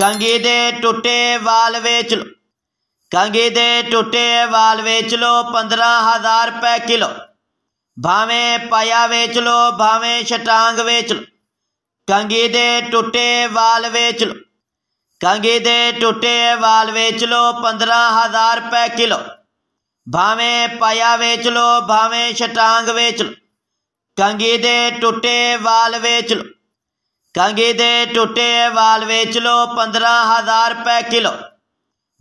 ਕੰਗੀ ਦੇ ਟੁੱਟੇ ਵਾਲ ਵੇਚ ਲੋ ਕੰਗੀ ਦੇ ਟੁੱਟੇ ਵਾਲ ਵੇਚ ਲੋ 15000 ਰੁਪਏ ਕਿਲੋ ਭਾਵੇਂ ਪਾਇਆ ਵੇਚ ਲੋ ਭਾਵੇਂ ਛਟਾਂਗ ਵੇਚ ਲੋ ਕੰਗੀ ਦੇ ਟੁੱਟੇ ਵਾਲ ਵੇਚ ਲੋ ਕੰਗੀ ਦੇ ਟੁੱਟੇ ਵਾਲ ਵੇਚ ਲੋ 15000 ਰੁਪਏ ਕਿਲੋ ਭਾਵੇਂ ਪਾਇਆ ਵੇਚ ਲੋ ਭਾਵੇਂ ਛਟਾਂਗ ਵੇਚ ਲੋ ਕੰਗੀ ਦੇ ਟੁੱਟੇ ਵਾਲ ਵੇਚ ਲੋ ਕੰਗੀ ਦੇ ਟੁੱਟੇ ਵਾਲ ਵੇਚ ਲੋ 15000 ਰੁਪਏ ਕਿਲੋ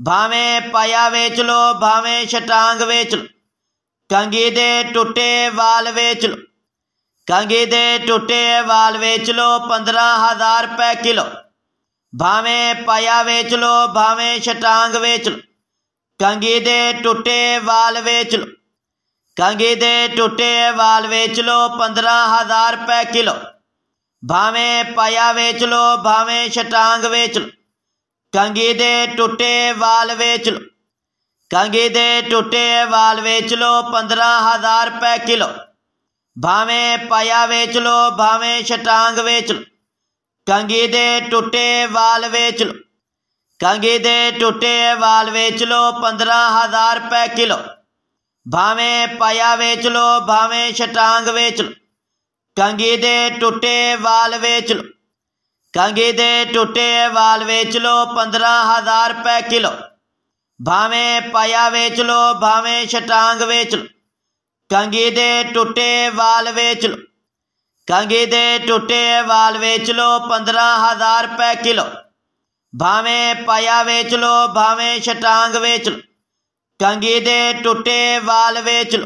ਭਾਵੇਂ ਪਾਇਆ ਵੇਚ ਲੋ ਭਾਵੇਂ ਛਟਾਂਗ ਵੇਚ ਲੋ ਕੰਗੀ ਦੇ ਟੁੱਟੇ ਵਾਲ ਵੇਚ ਲੋ ਕੰਗੀ ਦੇ ਟੁੱਟੇ ਵਾਲ ਵੇਚ ਲੋ 15000 ਰੁਪਏ ਕਿਲੋ ਭਾਵੇਂ ਪਾਇਆ ਵੇਚ ਲੋ ਭਾਵੇਂ ਛਟਾਂਗ ਵੇਚ ਲੋ ਕੰਗੀ ਦੇ ਟੁੱਟੇ ਵਾਲ ਵੇਚ ਲੋ ਕੰਗੀ ਦੇ ਟੁੱਟੇ ਵਾਲ ਵੇਚ ਲੋ 15000 ਰੁਪਏ ਕਿਲੋ ਭਾਵੇਂ ਪਾਇਆ ਵੇਚ ਲੋ ਭਾਵੇਂ ਛਟਾਂਗ ਵੇਚ ਲੋ ਕੰਗੀ ਦੇ ਟੁੱਟੇ ਵਾਲ ਵੇਚ ਲੋ ਕੰਗੀ ਦੇ ਟੁੱਟੇ ਵਾਲ ਵੇਚ ਲੋ 15000 ਰੁਪਏ ਕਿਲੋ ਭਾਵੇਂ ਪਾਇਆ ਵੇਚ ਲੋ ਭਾਵੇਂ ਛਟਾਂਗ ਵੇਚ ਲੋ ਕੰਗੀ ਦੇ ਟੁੱਟੇ ਵਾਲ ਵੇਚ ਲੋ ਕੰਗੀ ਦੇ ਟੁੱਟੇ ਵਾਲ ਵੇਚ ਲੋ 15000 ਰੁਪਏ ਕਿਲੋ ਭਾਵੇਂ ਪਾਇਆ ਵੇਚ ਲੋ ਭਾਵੇਂ ਛਟਾਂਗ ਵੇਚ ਲੋ ਕੰਗੀ ਦੇ ਟੁੱਟੇ ਵਾਲ ਵੇਚ ਲੋ ਕੰਗੀ ਦੇ ਟੁੱਟੇ ਵਾਲ ਵੇਚ ਲੋ 15000 ਰੁਪਏ ਕਿਲੋ ਭਾਵੇਂ ਪਾਇਆ ਵੇਚ ਲੋ ਭਾਵੇਂ ਛਟਾਂਗ ਵੇਚ ਲੋ ਕੰਗੀ ਦੇ ਟੁੱਟੇ ਵਾਲ ਵੇਚ ਲੋ ਕੰਗੀ ਦੇ ਟੁੱਟੇ ਵਾਲ ਵੇਚ ਲੋ 15000 ਰੁਪਏ ਕਿਲੋ ਭਾਵੇਂ ਪਾਇਆ ਵੇਚ ਲੋ ਭਾਵੇਂ ਛਟਾਂਗ ਵੇਚ ਲੋ ਕੰਗੀ ਦੇ ਟੁੱਟੇ ਵਾਲ ਵੇਚ ਲੋ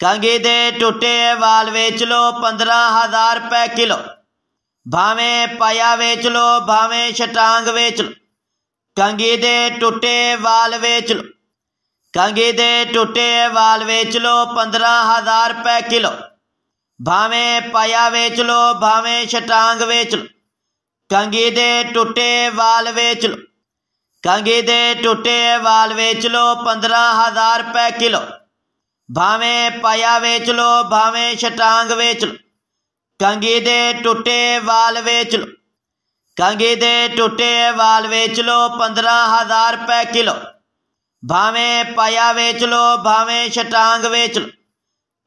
ਕੰਗੀ ਦੇ ਟੁੱਟੇ ਵਾਲ ਵੇਚ ਲੋ 15000 ਰੁਪਏ ਕਿਲੋ ਭਾਵੇਂ ਪਾਇਆ ਵੇਚ ਲੋ ਭਾਵੇਂ ਛਟਾਂਗ ਵੇਚ ਲੋ ਕੰਗੀ ਦੇ ਟੁੱਟੇ ਵਾਲ ਵੇਚ ਲੋ ਕੰਗੀ ਦੇ ਟੁੱਟੇ ਵਾਲ ਵੇਚ ਲੋ 15000 ਰੁਪਏ ਕਿਲੋ ਭਾਵੇਂ ਪਾਇਆ ਵੇਚ ਲੋ ਭਾਵੇਂ ਛਟਾਂਗ ਵੇਚ ਲੋ ਕੰਗੀ ਦੇ ਟੁੱਟੇ ਵਾਲ ਵੇਚ ਲੋ ਕੰਗੀ ਦੇ ਟੁੱਟੇ ਵਾਲ ਵੇਚ ਲੋ 15000 ਰੁਪਏ ਕਿਲੋ ਭਾਵੇਂ ਪਾਇਆ ਵੇਚ ਲੋ ਭਾਵੇਂ ਛਟਾਂਗ ਵੇਚ ਲੋ ਕੰਗੀ ਦੇ ਟੁੱਟੇ ਵਾਲ ਵੇਚ ਲੋ ਕੰਗੀ ਦੇ ਟੁੱਟੇ ਵਾਲ ਵੇਚ ਲੋ 15000 ਰੁਪਏ ਕਿਲੋ ਭਾਵੇਂ ਪਾਇਆ ਵੇਚ ਲੋ ਭਾਵੇਂ ਛਟਾਂਗ ਵੇਚ ਲੋ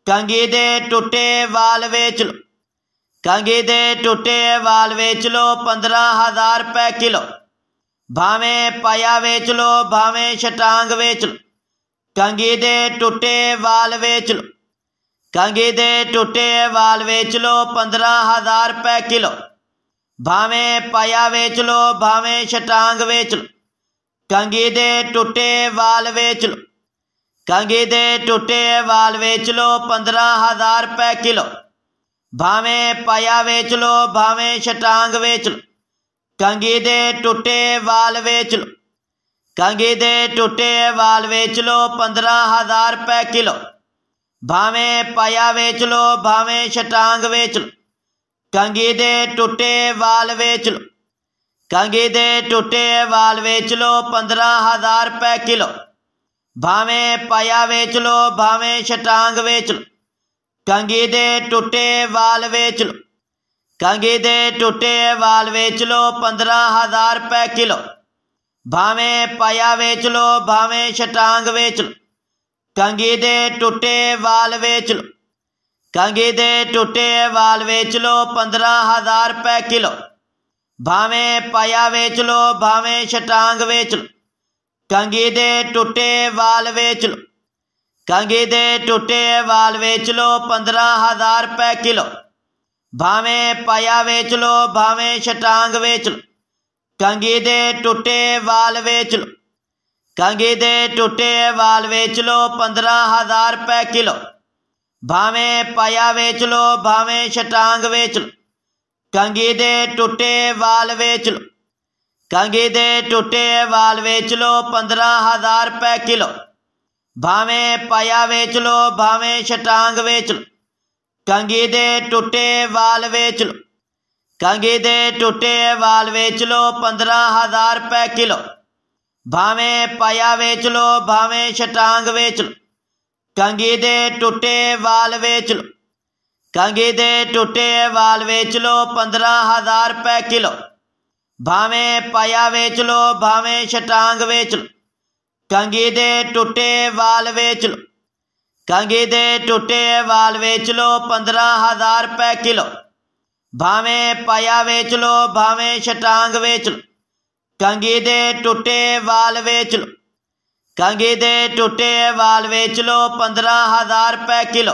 ਕੰਗੀ ਦੇ ਟੁੱਟੇ ਵਾਲ ਵੇਚ ਲੋ ਕੰਗੀ ਦੇ ਟੁੱਟੇ ਵਾਲ ਵੇਚ ਲੋ 15000 ਰੁਪਏ ਕਿਲੋ ਭਾਵੇਂ ਪਾਇਆ ਵੇਚ ਲੋ ਭਾਵੇਂ ਛਟਾਂਗ ਵੇਚ ਲੋ ਕੰਗੀ ਦੇ ਟੁੱਟੇ ਵਾਲ ਵੇਚ ਲੋ ਕੰਗੀ ਦੇ ਟੁੱਟੇ ਵਾਲ ਵੇਚ ਲੋ 15000 ਰੁਪਏ ਕਿਲੋ ਭਾਵੇਂ ਪਾਇਆ ਵੇਚ ਲੋ ਭਾਵੇਂ ਛਟਾਂਗ ਵੇਚ ਲੋ ਕੰਗੀ ਦੇ ਟੁੱਟੇ ਵਾਲ ਵੇਚ ਲੋ ਕੰਗੀ ਦੇ ਟੁੱਟੇ ਵਾਲ ਵੇਚ ਲੋ 15000 ਰੁਪਏ ਕਿਲੋ ਭਾਵੇਂ ਪਾਇਆ ਵੇਚ ਲੋ ਭਾਵੇਂ ਛਟਾਂਗ ਵੇਚ ਲੋ ਕੰਗੀ ਦੇ ਟੁੱਟੇ ਵਾਲ ਵੇਚ ਲੋ ਕੰਗੀ ਦੇ ਟੁੱਟੇ ਵਾਲ ਵੇਚ ਲੋ 15000 ਰੁਪਏ ਕਿਲੋ ਭਾਵੇਂ ਪਾਇਆ ਵੇਚ ਲੋ ਭਾਵੇਂ ਛਟਾਂਗ ਵੇਚ ਲੋ ਕੰਗੀ ਦੇ ਟੁੱਟੇ ਵਾਲ ਵੇਚ ਲੋ ਕੰਗੀ ਦੇ ਟੁੱਟੇ ਵਾਲ ਵੇਚ ਲੋ 15000 ਰੁਪਏ ਕਿਲੋ ਭਾਵੇਂ ਪਾਇਆ ਵੇਚ ਲੋ ਭਾਵੇਂ ਛਟਾਂਗ ਵੇਚ ਲੋ ਕੰਗੀ ਦੇ ਟੁੱਟੇ ਵਾਲ ਵੇਚ ਲੋ ਕੰਗੀ ਦੇ ਟੁੱਟੇ ਵਾਲ ਵੇਚ ਲੋ 15000 ਰੁਪਏ ਕਿਲੋ ਭਾਵੇਂ ਪਾਇਆ ਵੇਚ ਲੋ ਭਾਵੇਂ ਛਟਾਂਗ ਵੇਚ ਲੋ ਕੰਗੀ ਦੇ ਟੁੱਟੇ ਵਾਲ ਵੇਚ ਲੋ ਕੰਗੀ ਦੇ ਟੁੱਟੇ ਵਾਲ ਵੇਚ ਲੋ 15000 ਰੁਪਏ ਕਿਲੋ ਭਾਵੇਂ ਪਾਇਆ ਵੇਚ ਲੋ ਭਾਵੇਂ ਛਟਾਂਗ ਵੇਚ ਲੋ ਕੰਗੀ ਦੇ ਟੁੱਟੇ ਵਾਲ ਵੇਚ ਲੋ ਕੰਗੀ ਦੇ ਟੁੱਟੇ ਵਾਲ ਵੇਚ ਲੋ 15000 ਰੁਪਏ ਕਿਲੋ ਭਾਵੇਂ ਪਾਇਆ ਵੇਚ ਲੋ ਭਾਵੇਂ ਛਟਾਂਗ ਵੇਚ ਲੋ ਕੰਗੀ ਦੇ ਟੁੱਟੇ ਵਾਲ ਵੇਚ ਲੋ ਕੰਗੀ ਦੇ ਟੁੱਟੇ ਵਾਲ ਵੇਚ ਲੋ 15000 ਰੁਪਏ ਕਿਲੋ ਭਾਵੇਂ ਪਾਇਆ ਵੇਚ ਲੋ ਭਾਵੇਂ ਛਟਾਂਗ ਵੇਚ ਲੋ ਕੰਗੀ ਦੇ ਟੁੱਟੇ ਵਾਲ ਵੇਚ ਲੋ ਕੰਗੀ ਦੇ ਟੁੱਟੇ ਵਾਲ ਵੇਚ ਲੋ 15000 ਰੁਪਏ ਕਿਲੋ ਭਾਵੇਂ ਪਾਇਆ ਵੇਚ ਲੋ ਭਾਵੇਂ ਛਟਾਂਗ ਵੇਚ ਲੋ ਕੰਗੀ ਦੇ ਟੁੱਟੇ ਵਾਲ ਵੇਚ ਲੋ ਕੰਗੀ ਦੇ ਟੁੱਟੇ ਵਾਲ ਵੇਚ ਲੋ 15000 ਰੁਪਏ ਕਿਲੋ ਭਾਵੇਂ ਪਾਇਆ ਵੇਚ ਲੋ ਭਾਵੇਂ ਛਟਾਂਗ ਵੇਚ ਲੋ ਕੰਗੀ ਦੇ ਟੁੱਟੇ ਵਾਲ ਵੇਚ ਲੋ ਕੰਗੀ ਦੇ ਟੁੱਟੇ ਵਾਲ ਵੇਚ ਲੋ 15000 ਰੁਪਏ ਕਿਲੋ ਭਾਵੇਂ ਪਾਇਆ ਵੇਚ ਲੋ ਭਾਵੇਂ ਛਟਾਂਗ ਵੇਚ ਲੋ ਕੰਗੀ ਦੇ ਟੁੱਟੇ ਵਾਲ ਵੇਚ ਲੋ ਕੰਗੀ ਦੇ ਟੁੱਟੇ ਵਾਲ ਵੇਚ ਲੋ 15000 ਰੁਪਏ ਕਿਲੋ ਭਾਵੇਂ ਪਾਇਆ ਵੇਚ ਲੋ ਭਾਵੇਂ ਛਟਾਂਗ ਵੇਚ ਲੋ ਕੰਗੀ ਦੇ ਟੁੱਟੇ ਵਾਲ ਵੇਚ ਲੋ ਕੰਗੀ ਦੇ ਟੁੱਟੇ ਵਾਲ ਵੇਚ ਲੋ 15000 ਰੁਪਏ ਕਿਲੋ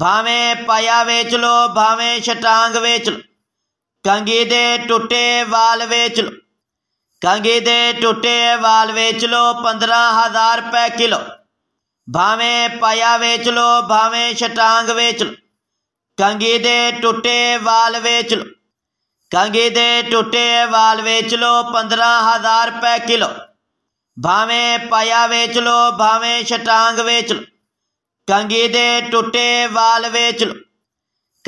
ਭਾਵੇਂ ਪਾਇਆ ਵੇਚ ਲੋ ਭਾਵੇਂ ਛਟਾਂਗ ਵੇਚ ਲੋ ਕੰਗੀ ਦੇ ਟੁੱਟੇ ਵਾਲ ਵੇਚ ਲੋ ਕੰਗੀ ਦੇ ਟੁੱਟੇ ਵਾਲ ਵੇਚ ਲੋ 15000 ਰੁਪਏ ਕਿਲੋ ਭਾਵੇਂ ਪਾਇਆ ਵੇਚ ਲੋ ਭਾਵੇਂ ਛਟਾਂਗ ਵੇਚ ਲੋ ਕੰਗੀ ਦੇ ਟੁੱਟੇ ਵਾਲ ਵੇਚ ਲੋ ਕੰਗੀ ਦੇ ਟੁੱਟੇ ਵਾਲ ਵੇਚ ਲੋ 15000 ਰੁਪਏ ਕਿਲੋ ਭਾਵੇਂ ਪਾਇਆ ਵੇਚ ਲੋ ਭਾਵੇਂ ਛਟਾਂਗ ਵੇਚ ਲੋ ਕੰਗੀ ਦੇ ਟੁੱਟੇ ਵਾਲ ਵੇਚ ਲੋ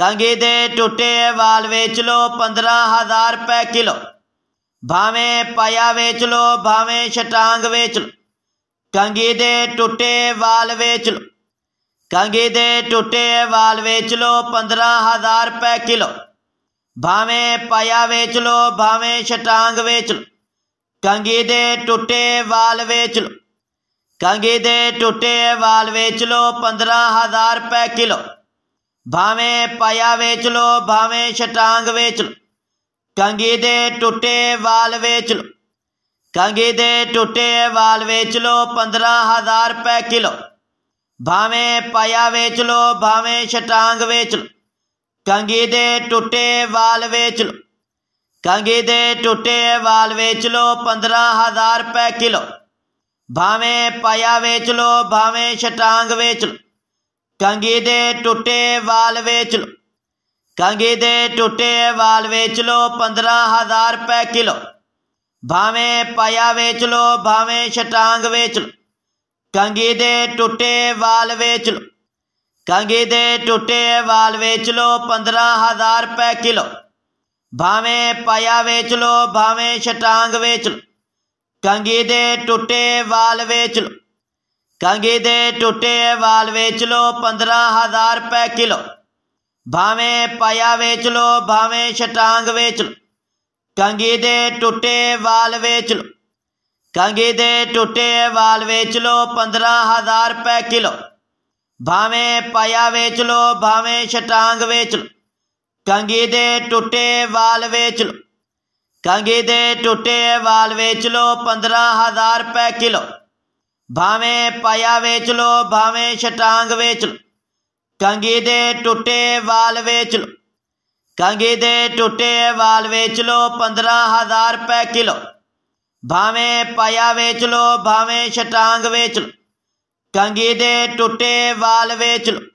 ਕੰਗੀ ਦੇ ਟੁੱਟੇ ਵਾਲ ਵੇਚ ਲੋ 15000 ਰੁਪਏ ਕਿਲੋ ਭਾਵੇਂ ਪਾਇਆ ਵੇਚ ਲੋ ਭਾਵੇਂ ਛਟਾਂਗ ਵੇਚ ਲੋ ਕੰਗੀ ਦੇ ਟੁੱਟੇ ਵਾਲ ਵੇਚ ਲੋ ਕੰਗੀ ਦੇ ਟੁੱਟੇ ਵਾਲ ਵੇਚ ਲੋ 15000 ਰੁਪਏ ਕਿਲੋ ਭਾਵੇਂ ਪਾਇਆ ਵੇਚ ਲੋ ਭਾਵੇਂ ਛਟਾਂਗ ਵੇਚ ਲੋ ਕੰਗੀ ਦੇ ਟੁੱਟੇ ਵਾਲ ਵੇਚ ਲੋ ਕੰਗੀ ਦੇ ਟੁੱਟੇ ਵਾਲ ਵੇਚ ਲੋ 15000 ਰੁਪਏ ਕਿਲੋ ਭਾਵੇਂ ਪਾਇਆ ਵੇਚ ਲੋ ਭਾਵੇਂ ਛਟਾਂਗ ਵੇਚ ਲੋ ਕੰਗੀ ਦੇ ਟੁੱਟੇ ਵਾਲ ਵੇਚ ਲੋ ਕੰਗੀ ਦੇ ਟੁੱਟੇ ਵਾਲ ਵੇਚ ਲੋ 15000 ਰੁਪਏ ਕਿਲੋ ਭਾਵੇਂ ਪਾਇਆ ਵੇਚ ਲੋ ਭਾਵੇਂ ਛਟਾਂਗ ਵੇਚ ਲੋ ਕੰਗੀ ਦੇ ਟੁੱਟੇ ਵਾਲ ਵੇਚ ਲੋ ਕੰਗੀ ਦੇ ਟੁੱਟੇ ਵਾਲ ਵੇਚ ਲੋ 15000 ਰੁਪਏ ਕਿਲੋ ਭਾਵੇਂ ਪਾਇਆ ਵੇਚ ਲੋ ਭਾਵੇਂ ਛਟਾਂਗ ਵੇਚ ਲੋ ਕੰਗੀ ਦੇ ਟੁੱਟੇ ਵਾਲ ਵੇਚ ਲੋ ਕੰਗੀ ਦੇ ਟੁੱਟੇ ਵਾਲ ਵੇਚ ਲੋ 15000 ਰੁਪਏ ਕਿਲੋ ਭਾਵੇਂ ਪਾਇਆ ਵੇਚ ਲੋ ਭਾਵੇਂ ਛਟਾਂਗ ਵੇਚ ਲੋ ਕੰਗੀ ਦੇ ਟੁੱਟੇ ਵਾਲ ਵੇਚ ਲੋ ਕੰਗੀ ਦੇ ਟੁੱਟੇ ਵਾਲ ਵੇਚ ਲੋ 15000 ਰੁਪਏ ਕਿਲੋ ਭਾਵੇਂ ਪਾਇਆ ਵੇਚ ਲੋ ਭਾਵੇਂ ਛਟਾਂਗ ਵੇਚ ਲੋ ਕੰਗੀ ਦੇ ਟੁੱਟੇ ਵਾਲ ਵੇਚ ਲੋ ਕੰਗੀ ਦੇ ਟੁੱਟੇ ਵਾਲ ਵੇਚ ਲੋ 15000 ਰੁਪਏ ਕਿਲੋ ਭਾਵੇਂ ਪਾਇਆ ਵੇਚ ਲੋ ਭਾਵੇਂ ਛਟਾਂਗ ਵੇਚ ਲੋ ਕੰਗੀ ਦੇ ਟੁੱਟੇ ਵਾਲ ਵੇਚ ਲੋ ਕੰਗੀ ਦੇ ਟੁੱਟੇ ਵਾਲ ਵੇਚ ਲੋ 15000 ਰੁਪਏ ਕਿਲੋ ਭਾਵੇਂ ਪਾਇਆ ਵੇਚ ਲੋ ਭਾਵੇਂ ਛਟਾਂਗ ਵੇਚ ਲੋ ਕੰਗੀ ਦੇ ਟੁੱਟੇ ਵਾਲ ਵੇਚ ਲੋ ਕੰਗੀ ਦੇ ਟੁੱਟੇ ਵਾਲ ਵੇਚ ਲੋ 15000 ਰੁਪਏ ਕਿਲੋ ਭਾਵੇਂ ਪਾਇਆ ਵੇਚ ਲੋ ਭਾਵੇਂ ਛਟਾਂਗ ਵੇਚ ਲੋ ਕੰਗੀ ਦੇ ਟੁੱਟੇ ਵਾਲ ਵੇਚ ਲੋ ਕੰਗੀ ਦੇ ਟੁੱਟੇ ਵਾਲ ਵੇਚ ਲੋ 15000 ਰੁਪਏ ਕਿਲੋ ਭਾਵੇਂ ਪਾਇਆ ਵੇਚ ਲੋ ਭਾਵੇਂ ਛਟਾਂਗ ਵੇਚ ਲੋ ਕੰਗੀ ਦੇ ਟੁੱਟੇ ਵਾਲ ਵੇਚ ਲੋ